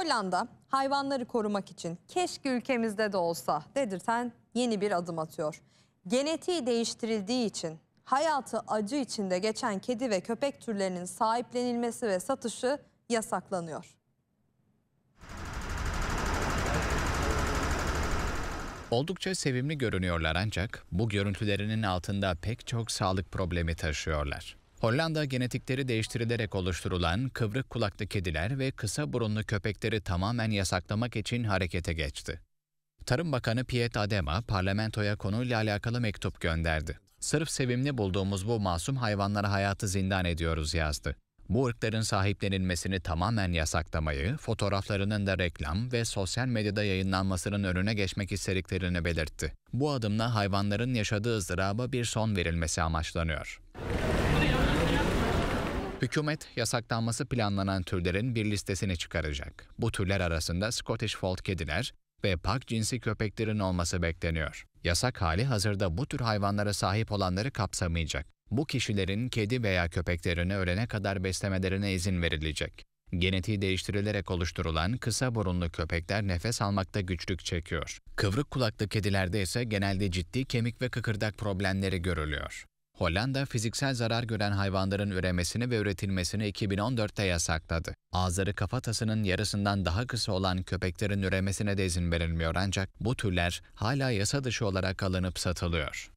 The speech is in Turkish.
Hollanda hayvanları korumak için keşke ülkemizde de olsa dedirten yeni bir adım atıyor. Genetiği değiştirildiği için hayatı acı içinde geçen kedi ve köpek türlerinin sahiplenilmesi ve satışı yasaklanıyor. Oldukça sevimli görünüyorlar ancak bu görüntülerinin altında pek çok sağlık problemi taşıyorlar. Hollanda genetikleri değiştirilerek oluşturulan kıvrık kulaklı kediler ve kısa burunlu köpekleri tamamen yasaklamak için harekete geçti. Tarım Bakanı Piet Adema parlamentoya konuyla alakalı mektup gönderdi. Sırf sevimli bulduğumuz bu masum hayvanlara hayatı zindan ediyoruz yazdı. Bu ırkların sahiplenilmesini tamamen yasaklamayı, fotoğraflarının da reklam ve sosyal medyada yayınlanmasının önüne geçmek istediklerini belirtti. Bu adımla hayvanların yaşadığı ızdıraba bir son verilmesi amaçlanıyor. Hükümet yasaklanması planlanan türlerin bir listesini çıkaracak. Bu türler arasında Scottish Fold kediler ve pak cinsi köpeklerin olması bekleniyor. Yasak hali hazırda bu tür hayvanlara sahip olanları kapsamayacak. Bu kişilerin kedi veya köpeklerini ölene kadar beslemelerine izin verilecek. Genetiği değiştirilerek oluşturulan kısa burunlu köpekler nefes almakta güçlük çekiyor. Kıvrık kulaklı kedilerde ise genelde ciddi kemik ve kıkırdak problemleri görülüyor. Hollanda fiziksel zarar gören hayvanların üremesini ve üretilmesini 2014'te yasakladı. Ağızları kafatasının yarısından daha kısa olan köpeklerin üremesine de izin verilmiyor ancak bu türler hala yasa dışı olarak alınıp satılıyor.